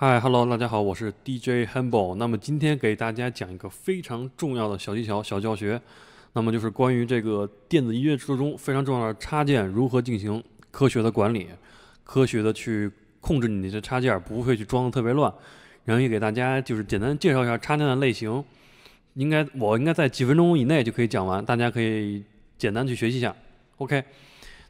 嗨哈 h e l l o 大家好，我是 DJ h a m b e 那么今天给大家讲一个非常重要的小技巧、小教学，那么就是关于这个电子音乐制作中非常重要的插件如何进行科学的管理，科学的去控制你的插件，不会去装的特别乱。然后也给大家就是简单介绍一下插件的类型，应该我应该在几分钟以内就可以讲完，大家可以简单去学习一下。OK，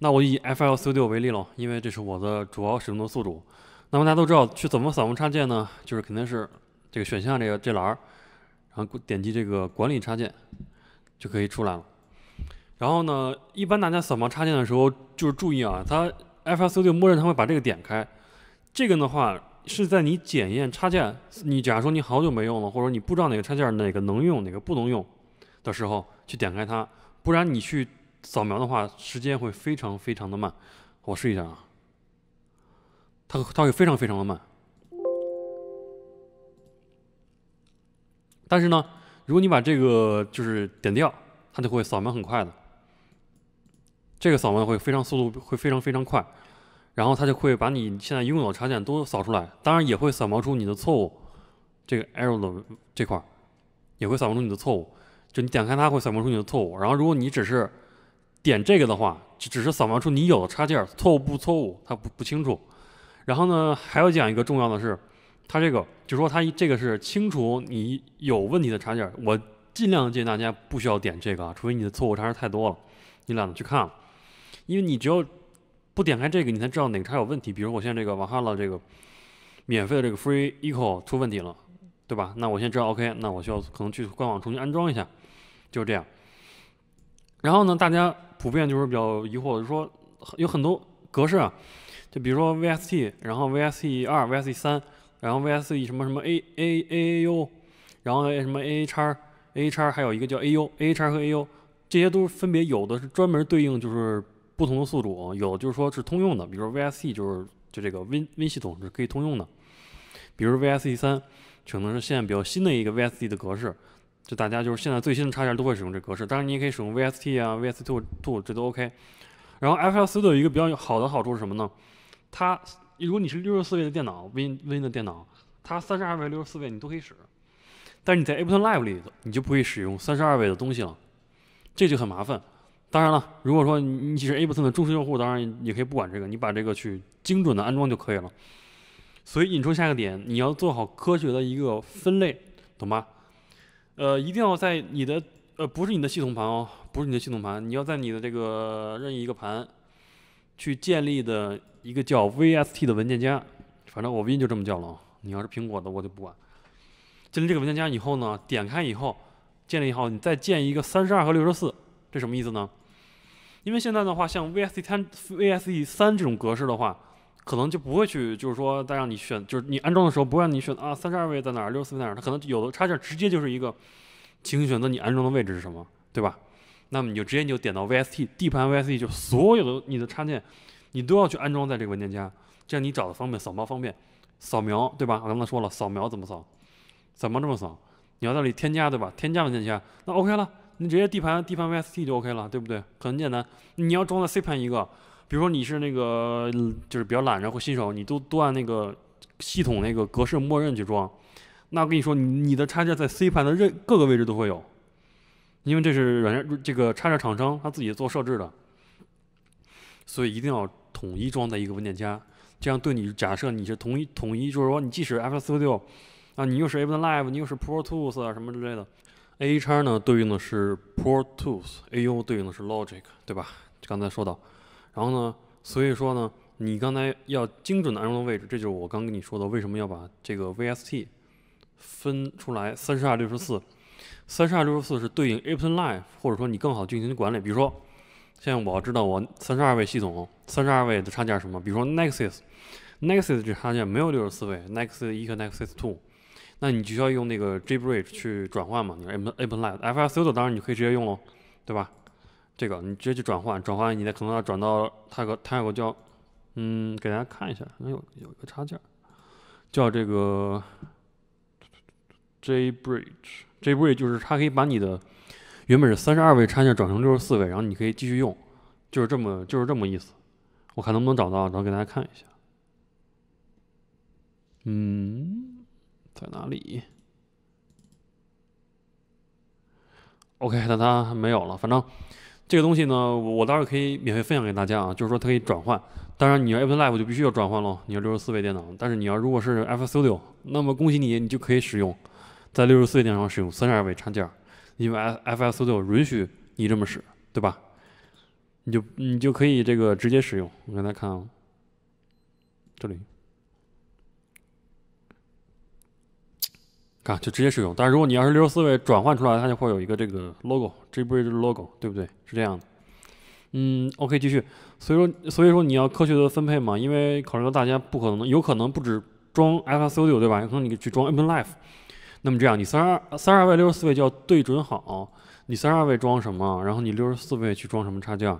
那我就以 FL Studio 为例了，因为这是我的主要使用的宿主。那么大家都知道去怎么扫描插件呢？就是肯定是这个选项这个这栏儿，然后点击这个管理插件就可以出来了。然后呢，一般大家扫描插件的时候就是注意啊，它 f i u e o 默认它会把这个点开。这个的话是在你检验插件，你假如说你好久没用了，或者你不知道哪个插件哪个能用哪个不能用的时候去点开它，不然你去扫描的话时间会非常非常的慢。我试一下啊。它它会非常非常的慢，但是呢，如果你把这个就是点掉，它就会扫描很快的，这个扫描会非常速度会非常非常快，然后它就会把你现在拥有的插件都扫出来，当然也会扫描出你的错误，这个 error 这块儿也会扫描出你的错误，就你点开它会扫描出你的错误，然后如果你只是点这个的话，只是扫描出你有的插件错误不错误，它不不清楚。然后呢，还要讲一个重要的是，它这个就说它这个是清除你有问题的插件。我尽量建议大家不需要点这个，啊，除非你的错误插件太多了，你懒得去看了。因为你只有不点开这个，你才知道哪个插有问题。比如我现在这个瓦哈了，这个免费的这个 Free ECO 出问题了，对吧？那我现在知道 OK，那我需要可能去官网重新安装一下，就这样。然后呢，大家普遍就是比较疑惑，就说有很多格式。啊。就比如说 VST，然后 v s t 二、v s t 三，然后 v s t 什么什么 A A A A U，然后什么 A A 叉、A A 叉，还有一个叫 A U A A 叉和 A U，这些都是分别有的是专门对应就是不同的宿主，有就是说是通用的，比如说 v s t 就是就这个 Win Win 系统是可以通用的，比如 v s t 三可能是现在比较新的一个 v s t 的格式，就大家就是现在最新的插件都会使用这格式，当然你也可以使用 VST 啊 VSTO TWO 这都 OK。然后 f p l e s 一个比较好的好处是什么呢？它如果你是六十四位的电脑，Win Win 的电脑，它三十二位、六十四位你都可以使，但是你在 Ableton Live 里头，你就不会使用三十二位的东西了，这就很麻烦。当然了，如果说你你是 Ableton 的忠实用户，当然也可以不管这个，你把这个去精准的安装就可以了。所以引出下一个点，你要做好科学的一个分类，懂吗？呃，一定要在你的呃不是你的系统盘哦，不是你的系统盘，你要在你的这个任意一个盘。去建立的一个叫 VST 的文件夹，反正我 V 就这么叫了啊。你要是苹果的我就不管。建立这个文件夹以后呢，点开以后，建立以后，你再建一个三十二和六十四，这什么意思呢？因为现在的话，像 v s t 三、v s t 三这种格式的话，可能就不会去，就是说再让你选，就是你安装的时候不让你选啊，三十二位在哪，六十四在哪，它可能有的插件直接就是一个，请行选择你安装的位置是什么，对吧？那么你就直接你就点到 VST，D 盘 VST 就所有的你的插件，你都要去安装在这个文件夹，这样你找的方便，扫描方便，扫描对吧？我刚才说了，扫描怎么扫？扫描这么扫？你要在里添加对吧？添加文件夹，那 OK 了，你直接 D 盘 D 盘 VST 就 OK 了，对不对？很简单，你要装在 C 盘一个，比如说你是那个就是比较懒然后新手，你都都按那个系统那个格式默认去装，那我跟你说，你的插件在 C 盘的任各个位置都会有。因为这是软件这个插件厂商他自己做设置的，所以一定要统一装在一个文件夹。这样对你假设你是统一统一，就是说你即使 F 四六啊，你又是 Able Live，你又是 Pro Tools 啊什么之类的，A 叉呢对应的是 Pro Tools，AU 对应的是 Logic，对吧？刚才说到，然后呢，所以说呢，你刚才要精准的安装位置，这就是我刚跟你说的为什么要把这个 VST 分出来三十二六十四。三十二六十四是对应 Ableton Live，或者说你更好进行管理。比如说，现在我知道我三十二位系统，三十二位的插件什么？比如说 Nexus，Nexus 这插件没有六十四位，Nexus 一和 Nexus Two，那你就需要用那个 J Bridge 去转换嘛？你 Ableton Live，FL Studio 当然你可以直接用喽，对吧？这个你直接去转换，转换你那可能要转到它个它有个叫嗯，给大家看一下，有有一个插件叫这个 J Bridge。这一位就是它可以把你的原本是三十二位插件转成六十四位，然后你可以继续用，就是这么就是这么意思。我看能不能找到，然后给大家看一下。嗯，在哪里？OK，那它没有了。反正这个东西呢，我到时候可以免费分享给大家啊，就是说它可以转换。当然你要 Open Live 就必须要转换喽，你要六十四位电脑。但是你要如果是 F Studio，那么恭喜你，你就可以使用。在六十四脑上使用三十二位插件，因为 F F S O 允许你这么使，对吧？你就你就可以这个直接使用。我刚才看这里，看就直接使用。但是如果你要是六十四位转换出来，它就会有一个这个 logo，这不是 logo，对不对？是这样的。嗯，OK，继续。所以说所以说你要科学的分配嘛，因为考虑到大家不可能，有可能不止装 F S O D O，对吧？有可能你去装 Open Life。那么这样，你三十二、三十二位、六十四位就要对准好。你三十二位装什么？然后你六十四位去装什么插件？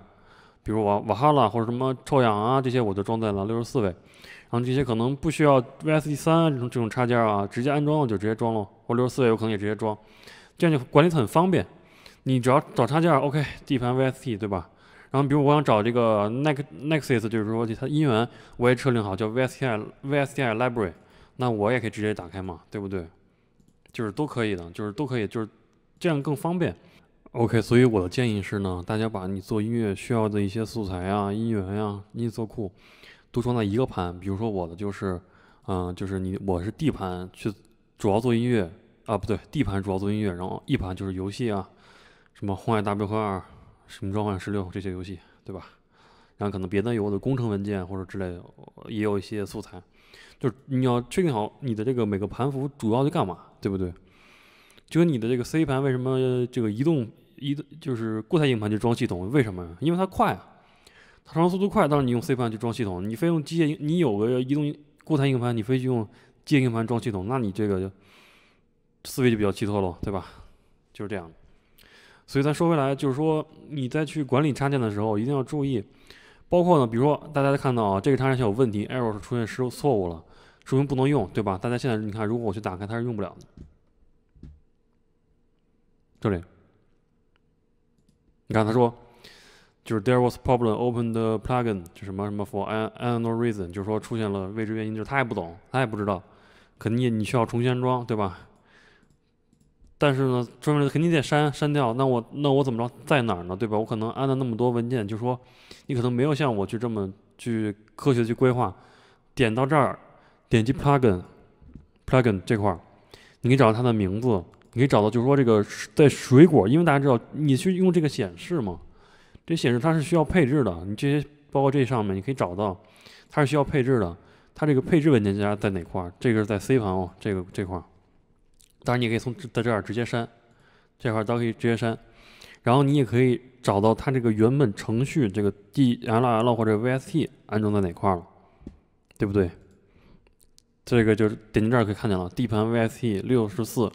比如瓦瓦哈拉或者什么臭氧啊这些，我就装在了六十四位。然后这些可能不需要 VST 三这种这种插件啊，直接安装就直接装了，或六十四位我可能也直接装，这样就管理很方便。你只要找插件，OK，D 盘 VST 对吧？然后比如我想找这个 Nex Nexus，就是说它的音源我也设定好，叫 VST i VST i Library，那我也可以直接打开嘛，对不对？就是都可以的，就是都可以，就是这样更方便。OK，所以我的建议是呢，大家把你做音乐需要的一些素材啊、音源啊、音色库都装在一个盘，比如说我的就是，嗯，就是你我是 D 盘去主要做音乐啊，不对，D 盘主要做音乐，然后 E 盘就是游戏啊，什么《红海 W 二》《什么《召唤十六》这些游戏，对吧？然后可能别的有我的工程文件或者之类的，也有一些素材。就是你要确定好你的这个每个盘符主要在干嘛，对不对？就跟你的这个 C 盘为什么这个移动移动就是固态硬盘就装系统？为什么？因为它快啊，它传输速度快。但是你用 C 盘就装系统，你非用机械你有个移动固态硬盘，你非去用机械硬盘装系统，那你这个就思维就比较奇特喽，对吧？就是这样。所以咱说回来，就是说你在去管理插件的时候，一定要注意。包括呢，比如说大家看到啊，这个插件有问题，error 是出现失错误了，说明不能用，对吧？大家现在你看，如果我去打开，它是用不了的。这里，你看他说，就是 there was problem o p e n the plugin，就什么什么 for an unknown reason，就是说出现了未知原因，就是他也不懂，他也不知道，肯定你需要重新安装，对吧？但是呢，专门肯定得删删掉。那我那我怎么着在哪儿呢？对吧？我可能安了那么多文件，就说你可能没有像我去这么去科学去规划。点到这儿，点击 plugin plugin 这块儿，你可以找到它的名字，你可以找到就是说这个在水果，因为大家知道你去用这个显示嘛，这显示它是需要配置的。你这些包括这上面，你可以找到它是需要配置的。它这个配置文件夹在哪块儿？这个是在 C 盘哦，这个这块儿。当然，你也可以从在这儿直接删，这块儿都可以直接删。然后你也可以找到它这个原本程序，这个 DLL 或者 VST 安装在哪块了，对不对？这个就是点击这儿可以看见了，D 盘 VST 六十四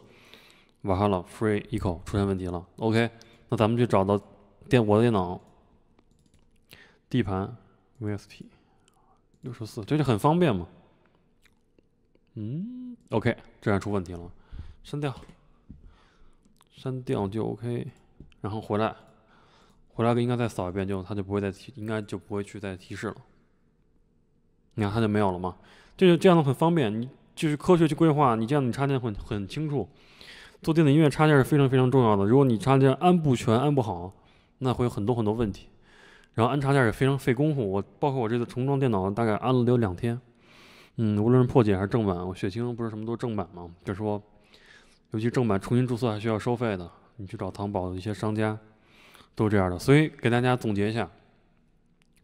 瓦哈了 Free Echo 出现问题了。OK，那咱们去找到电我的电脑 D 盘 VST 六十四，这就很方便嘛。嗯，OK，这样出问题了。删掉，删掉就 OK，然后回来，回来应该再扫一遍，就它就不会再提，应该就不会去再提示了。你看，它就没有了嘛，这就这样的很方便。你就是科学去规划，你这样你插件很很清楚。做电子音乐插件是非常非常重要的。如果你插件安不全、安不好，那会有很多很多问题。然后安插件也非常费功夫。我包括我这次重装电脑，大概安了得有两天。嗯，无论是破解还是正版，我血清不是什么都正版吗？就说。尤其正版重新注册还需要收费的，你去找糖宝的一些商家，都是这样的。所以给大家总结一下：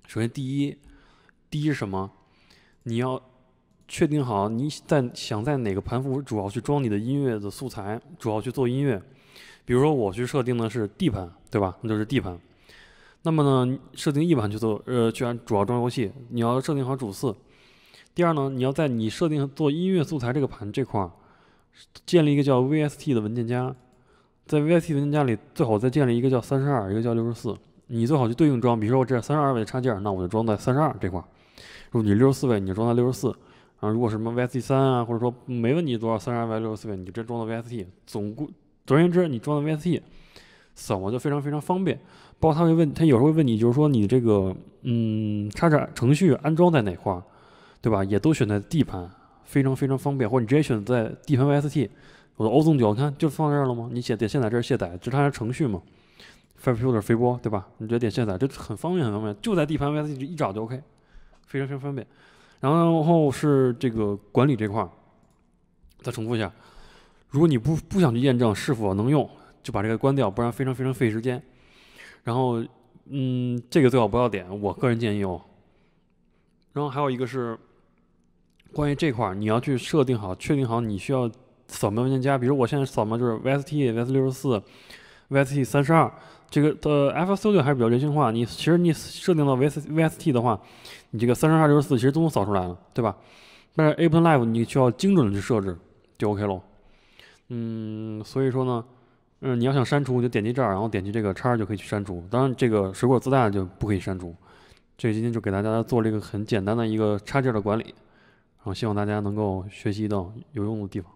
首先，第一，第一是什么？你要确定好你在想在哪个盘符主要去装你的音乐的素材，主要去做音乐。比如说，我去设定的是 D 盘，对吧？那就是 D 盘。那么呢，设定 E 盘去做，呃，居然主要装游戏。你要设定好主次。第二呢，你要在你设定做音乐素材这个盘这块。建立一个叫 VST 的文件夹，在 VST 文件夹里最好再建立一个叫三十二，一个叫六十四。你最好就对应装，比如说我这三十二位的插件，那我就装在三十二这块儿；如果你六十四位，你就装在六十四。然后如果什么 VST 三啊，或者说没问题多少三十二位六十四位，你就直接装到 VST。总归，总而言之，你装到 VST，怎么就非常非常方便。包括他会问，他有时候会问你，就是说你这个嗯插件程序安装在哪块儿，对吧？也都选在 D 盘。非常非常方便，或者你直接选在 D 盘 VST，我的 Ozone 九，看就放这儿了吗？你写点卸载这儿卸载，就它这程序嘛 f i r e f i l l t e r 飞波，对吧？你直接点卸载，这很方便很方便，就在 D 盘 VST 一找就 OK，非常非常方便。然后是这个管理这块儿，再重复一下，如果你不不想去验证是否能用，就把这个关掉，不然非常非常费时间。然后，嗯，这个最好不要点，我个人建议哦。然后还有一个是。关于这块儿，你要去设定好、确定好，你需要扫描文件夹，比如我现在扫描就是 VST、VST 六十四、VST 三十二，这个的 F Studio 还是比较人性化。你其实你设定到 V s VST 的话，你这个三十二、六十四其实都能扫出来了，对吧？但是 a p e n Live 你需要精准的去设置，就 OK 洛。嗯，所以说呢，嗯，你要想删除，你就点击这儿，然后点击这个叉就可以去删除。当然，这个水果自带就不可以删除。这个今天就给大家做了一个很简单的一个插件的管理。我希望大家能够学习到有用的地方。